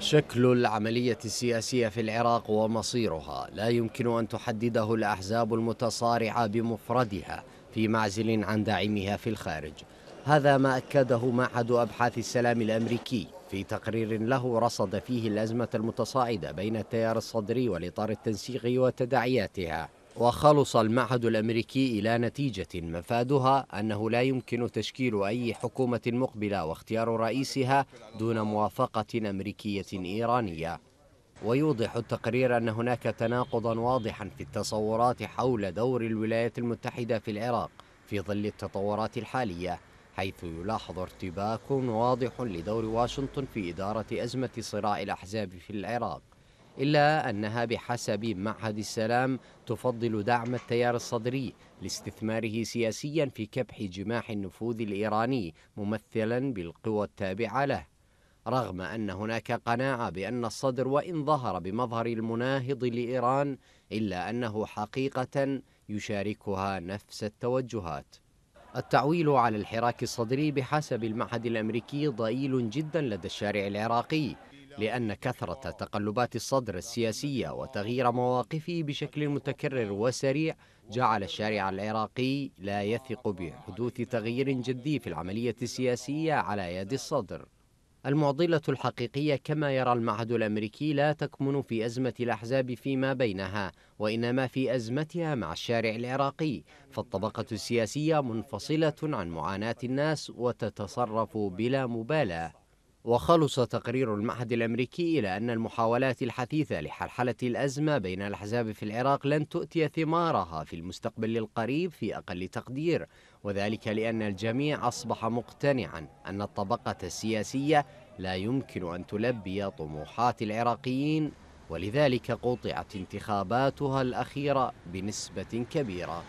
شكل العملية السياسية في العراق ومصيرها لا يمكن أن تحدده الأحزاب المتصارعة بمفردها في معزل عن داعمها في الخارج هذا ما أكده معهد أبحاث السلام الأمريكي في تقرير له رصد فيه الأزمة المتصاعدة بين التيار الصدري والإطار التنسيقي وتداعياتها وخلص المعهد الأمريكي إلى نتيجة مفادها أنه لا يمكن تشكيل أي حكومة مقبلة واختيار رئيسها دون موافقة أمريكية إيرانية ويوضح التقرير أن هناك تناقضا واضحا في التصورات حول دور الولايات المتحدة في العراق في ظل التطورات الحالية حيث يلاحظ ارتباك واضح لدور واشنطن في إدارة أزمة صراع الأحزاب في العراق إلا أنها بحسب معهد السلام تفضل دعم التيار الصدري لاستثماره سياسيا في كبح جماح النفوذ الإيراني ممثلا بالقوى التابعة له رغم أن هناك قناعة بأن الصدر وإن ظهر بمظهر المناهض لإيران إلا أنه حقيقة يشاركها نفس التوجهات التعويل على الحراك الصدري بحسب المعهد الأمريكي ضئيل جدا لدى الشارع العراقي لأن كثرة تقلبات الصدر السياسية وتغيير مواقفه بشكل متكرر وسريع جعل الشارع العراقي لا يثق بحدوث تغيير جدي في العملية السياسية على يد الصدر المعضلة الحقيقية كما يرى المعهد الأمريكي لا تكمن في أزمة الأحزاب فيما بينها وإنما في أزمتها مع الشارع العراقي فالطبقة السياسية منفصلة عن معاناة الناس وتتصرف بلا مبالاة وخلص تقرير المعهد الأمريكي إلى أن المحاولات الحثيثة لحلحلة الأزمة بين الأحزاب في العراق لن تؤتي ثمارها في المستقبل القريب في أقل تقدير وذلك لأن الجميع أصبح مقتنعا أن الطبقة السياسية لا يمكن أن تلبي طموحات العراقيين ولذلك قطعت انتخاباتها الأخيرة بنسبة كبيرة